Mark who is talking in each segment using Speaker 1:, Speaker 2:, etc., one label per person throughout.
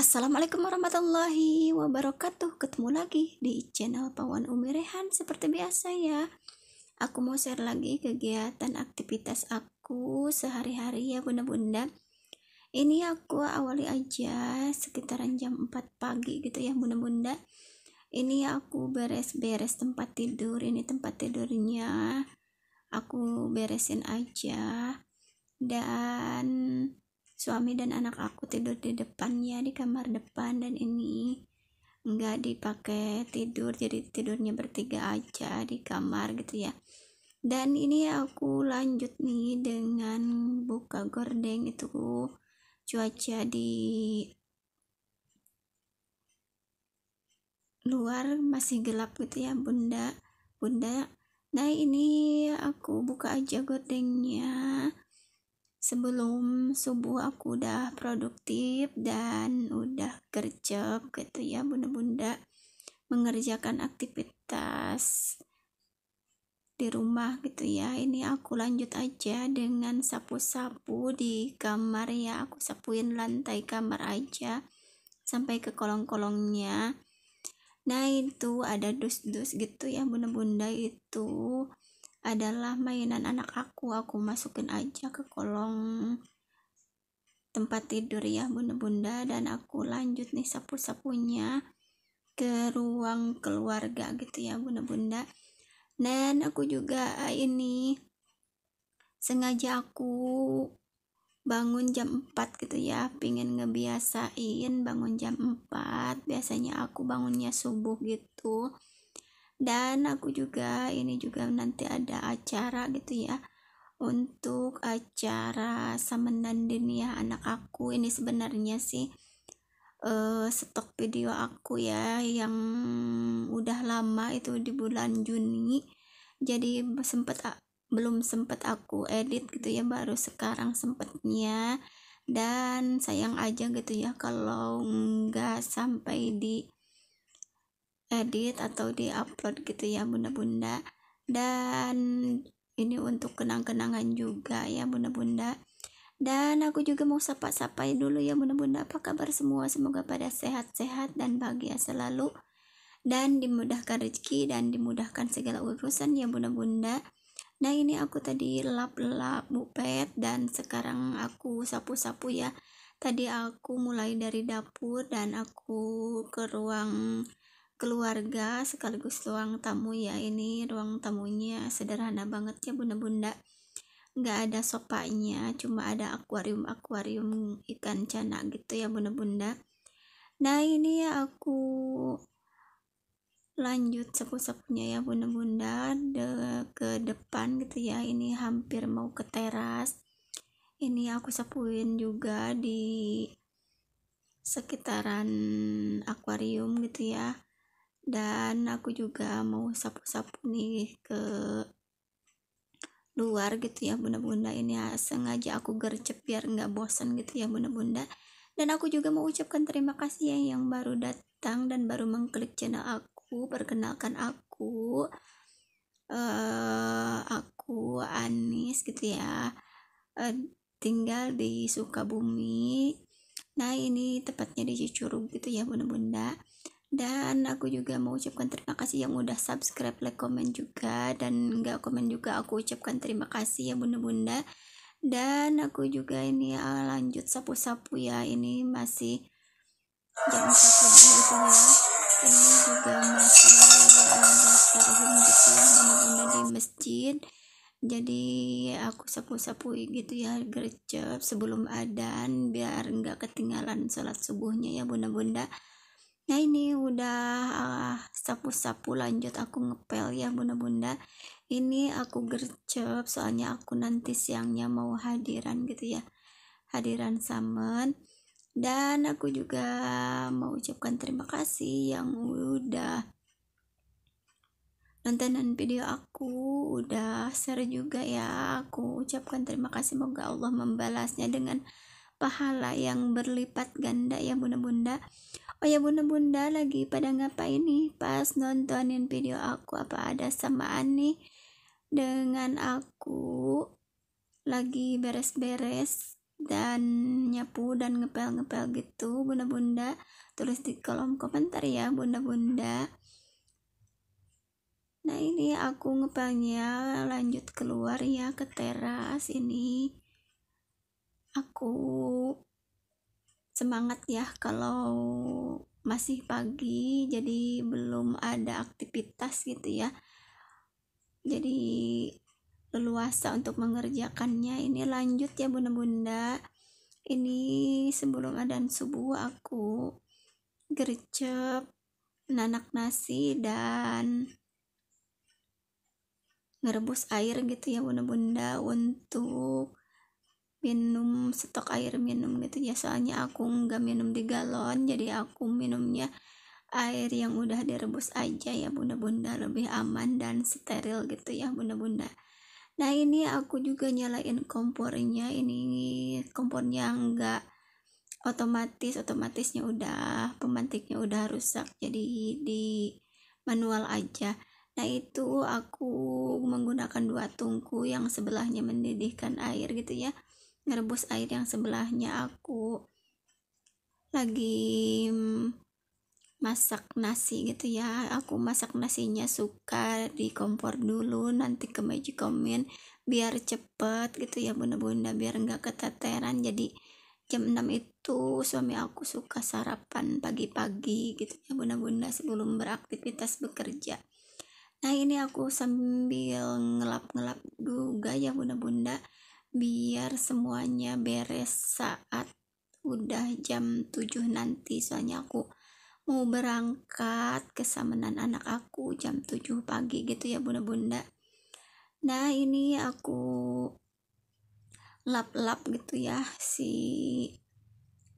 Speaker 1: Assalamualaikum warahmatullahi wabarakatuh Ketemu lagi di channel Pawan Umirehan Seperti biasa ya Aku mau share lagi kegiatan aktivitas aku sehari-hari ya bunda-bunda Ini aku awali aja sekitaran jam 4 pagi gitu ya bunda-bunda ini aku beres-beres tempat tidur ini tempat tidurnya aku beresin aja dan suami dan anak aku tidur di depannya di kamar depan dan ini nggak dipakai tidur jadi tidurnya bertiga aja di kamar gitu ya dan ini aku lanjut nih dengan buka gorden itu cuaca di luar masih gelap gitu ya bunda bunda nah ini aku buka aja gordengnya sebelum subuh aku udah produktif dan udah gercep gitu ya bunda-bunda mengerjakan aktivitas di rumah gitu ya ini aku lanjut aja dengan sapu-sapu di kamar ya aku sapuin lantai kamar aja sampai ke kolong-kolongnya Nah itu ada dus-dus gitu ya bunda-bunda itu adalah mainan anak aku aku masukin aja ke kolong tempat tidur ya bunda-bunda dan aku lanjut nih sapu-sapunya ke ruang keluarga gitu ya bunda-bunda dan aku juga ini sengaja aku bangun jam 4 gitu ya pingin ngebiasain bangun jam 4 biasanya aku bangunnya subuh gitu dan aku juga ini juga nanti ada acara gitu ya untuk acara samenan ya anak aku ini sebenarnya sih uh, stok video aku ya yang udah lama itu di bulan Juni jadi sempet belum sempat aku edit gitu ya baru sekarang sempatnya dan sayang aja gitu ya kalau nggak sampai di edit atau di upload gitu ya bunda-bunda dan ini untuk kenang-kenangan juga ya bunda-bunda dan aku juga mau sapa sapai dulu ya bunda-bunda apa kabar semua semoga pada sehat-sehat dan bahagia selalu dan dimudahkan rezeki dan dimudahkan segala urusan ya bunda-bunda nah ini aku tadi lap-lap bupet dan sekarang aku sapu-sapu ya tadi aku mulai dari dapur dan aku ke ruang keluarga sekaligus ruang tamu ya ini ruang tamunya sederhana banget ya bunda-bunda nggak ada sopanya cuma ada akuarium akuarium ikan cana gitu ya bunda-bunda nah ini ya aku lanjut sepupu sapunya ya bunda-bunda ke depan gitu ya ini hampir mau ke teras ini aku sepuin juga di sekitaran akuarium gitu ya dan aku juga mau sapu-sapu nih ke luar gitu ya bunda-bunda ini ya, sengaja aku gercep biar nggak bosan gitu ya bunda-bunda dan aku juga mau ucapkan terima kasih ya yang baru datang dan baru mengklik channel aku aku perkenalkan aku uh, aku Anis gitu ya uh, tinggal di Sukabumi nah ini tepatnya di Cicurug gitu ya bunda-bunda dan aku juga mau ucapkan terima kasih yang udah subscribe like komen juga dan nggak komen juga aku ucapkan terima kasih ya bunda-bunda dan aku juga ini uh, lanjut sapu-sapu ya ini masih jam 4 lebih gitu ya ini juga masih ada terhimpit yang benda bunda di masjid jadi aku sapu-sapu gitu ya gercep sebelum adan biar nggak ketinggalan sholat subuhnya ya bunda-bunda nah ini udah ah, sapu-sapu uh, lanjut aku ngepel ya bunda-bunda ini aku gercep soalnya aku nanti siangnya mau hadiran gitu ya hadiran summon dan aku juga mau ucapkan terima kasih yang udah nontonan video aku udah share juga ya aku ucapkan terima kasih moga Allah membalasnya dengan pahala yang berlipat ganda ya bunda-bunda oh ya bunda-bunda lagi pada ngapain nih pas nontonin video aku apa ada samaan nih dengan aku lagi beres-beres dan nyapu dan ngepel-ngepel gitu bunda-bunda tulis di kolom komentar ya bunda-bunda nah ini aku ngepelnya lanjut keluar ya ke teras ini aku semangat ya kalau masih pagi jadi belum ada aktivitas gitu ya jadi leluasa untuk mengerjakannya ini lanjut ya bunda-bunda ini sebelum adan subuh aku gercep nanak nasi dan ngerebus air gitu ya bunda-bunda untuk minum stok air minum gitu ya soalnya aku nggak minum di galon jadi aku minumnya air yang udah direbus aja ya bunda-bunda lebih aman dan steril gitu ya bunda-bunda nah ini aku juga nyalain kompornya ini kompornya enggak otomatis otomatisnya udah pemantiknya udah rusak jadi di manual aja nah itu aku menggunakan dua tungku yang sebelahnya mendidihkan air gitu ya ngerebus air yang sebelahnya aku lagi hmm, masak nasi gitu ya aku masak nasinya suka di kompor dulu nanti ke magic komen biar cepet gitu ya bunda-bunda biar nggak keteteran jadi jam 6 itu suami aku suka sarapan pagi-pagi gitu ya bunda-bunda sebelum beraktivitas bekerja nah ini aku sambil ngelap-ngelap juga ya bunda-bunda biar semuanya beres saat udah jam 7 nanti soalnya aku mau berangkat ke Samenan anak aku jam 7 pagi gitu ya bunda-bunda nah ini aku lap-lap gitu ya si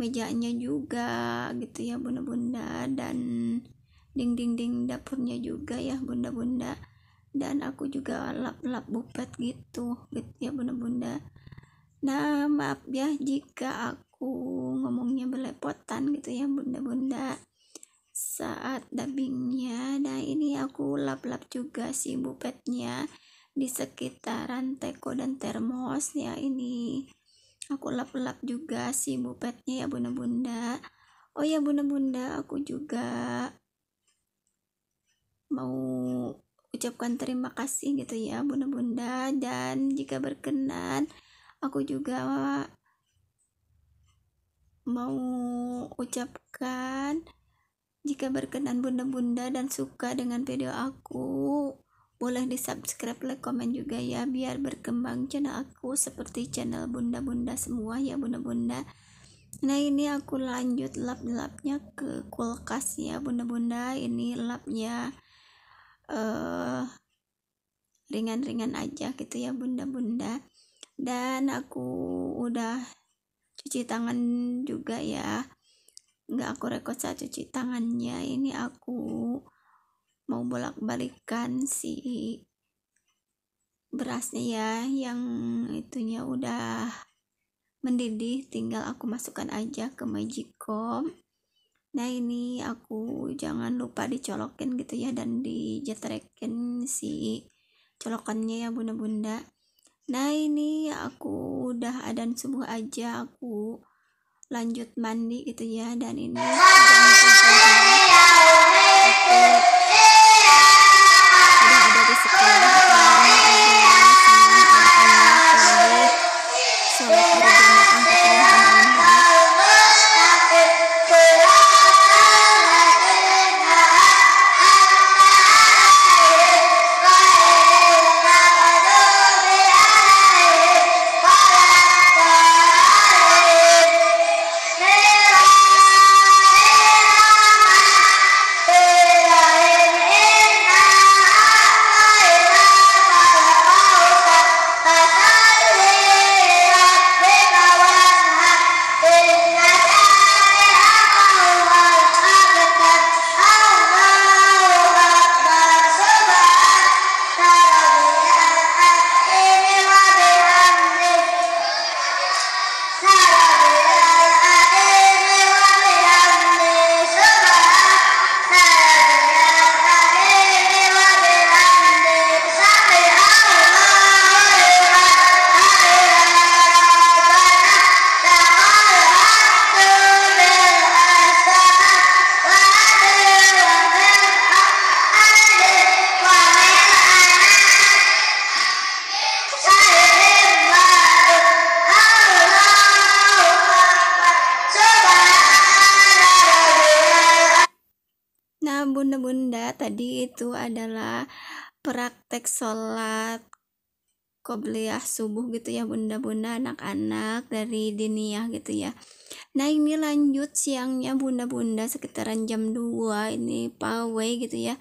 Speaker 1: mejanya juga gitu ya bunda-bunda dan ding-ding-ding dapurnya juga ya bunda-bunda dan aku juga lap-lap bupet gitu gitu ya bunda-bunda nah maaf ya jika aku ngomongnya belepotan gitu ya bunda-bunda saat dubbingnya nah ini aku lap-lap juga si bupetnya di sekitaran teko dan termos ya ini aku lap-lap juga si bupetnya ya bunda-bunda oh ya bunda-bunda aku juga mau ucapkan terima kasih gitu ya bunda-bunda dan jika berkenan aku juga mau ucapkan jika berkenan bunda-bunda dan suka dengan video aku, boleh di subscribe, like, komen juga ya biar berkembang channel aku seperti channel bunda-bunda semua ya bunda-bunda. Nah ini aku lanjut lap-lapnya ke kulkas ya bunda-bunda. Ini lapnya ringan eh, ringan-ringan aja gitu ya bunda-bunda. Dan aku udah cuci tangan juga ya nggak aku rekod saat cuci tangannya ini aku mau bolak balikan si berasnya ya yang itunya udah mendidih tinggal aku masukkan aja ke magicom nah ini aku jangan lupa dicolokin gitu ya dan dijetrekin si colokannya ya bunda-bunda nah ini aku udah adan subuh aja aku lanjut mandi gitu ya dan ini jam 7 tadi itu adalah praktek sholat kobliyah subuh gitu ya bunda-bunda anak-anak dari diniyah gitu ya nah ini lanjut siangnya bunda-bunda sekitaran jam 2 ini pawai gitu ya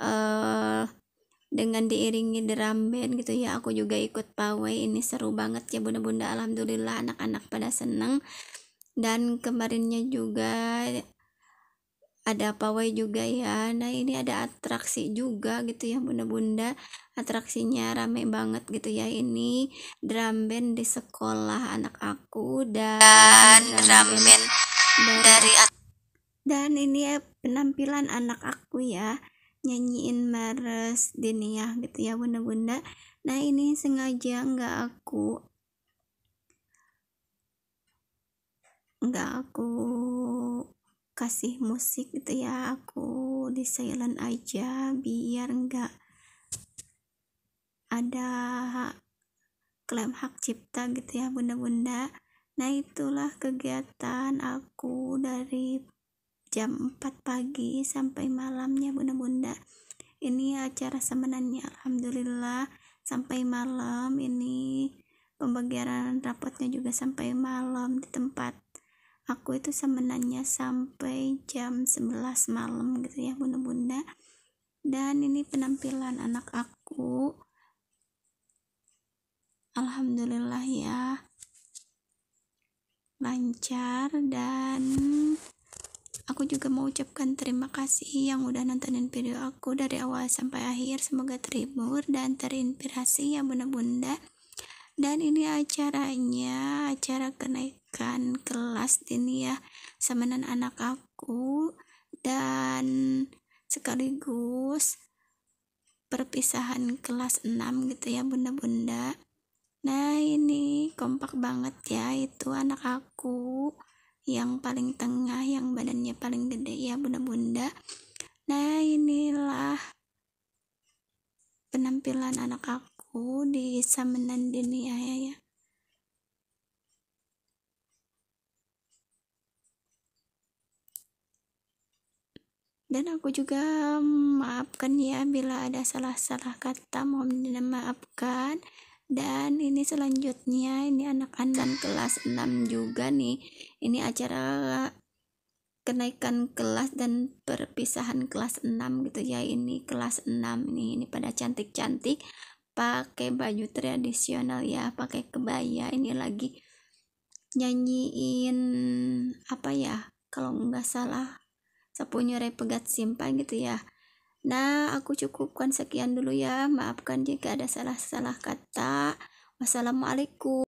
Speaker 1: uh, dengan diiringi drum band gitu ya aku juga ikut pawai ini seru banget ya bunda-bunda alhamdulillah anak-anak pada seneng dan kemarinnya juga ada pawai juga ya nah ini ada atraksi juga gitu ya bunda-bunda atraksinya rame banget gitu ya ini drum band di sekolah anak aku dan, dan drum band dari, dari dan ini ya penampilan anak aku ya nyanyiin Mares Diniyah gitu ya bunda-bunda nah ini sengaja nggak aku nggak aku kasih musik gitu ya aku di silent aja biar nggak ada klaim hak cipta gitu ya bunda-bunda nah itulah kegiatan aku dari jam 4 pagi sampai malamnya bunda-bunda ini acara semenannya alhamdulillah sampai malam ini pembagian rapotnya juga sampai malam di tempat aku itu sebenarnya sampai jam 11 malam gitu ya bunda-bunda dan ini penampilan anak aku alhamdulillah ya lancar dan aku juga mau ucapkan terima kasih yang udah nontonin video aku dari awal sampai akhir semoga terhibur dan terinspirasi ya bunda-bunda dan ini acaranya acara kenaikan kan kelas ya, samanan anak aku dan sekaligus perpisahan kelas 6 gitu ya bunda-bunda nah ini kompak banget ya itu anak aku yang paling tengah yang badannya paling gede ya bunda-bunda nah inilah penampilan anak aku di samenan dunia ya, ya. Dan aku juga maafkan ya bila ada salah-salah kata mohon dimaafkan. Dan ini selanjutnya ini anak-anak kelas 6 juga nih. Ini acara kenaikan kelas dan perpisahan kelas 6 gitu ya. Ini kelas 6 nih. Ini pada cantik-cantik pakai baju tradisional ya, pakai kebaya. Ini lagi nyanyiin apa ya? Kalau nggak salah sapunya pegat simpan gitu ya nah aku cukupkan sekian dulu ya maafkan jika ada salah-salah kata wassalamualaikum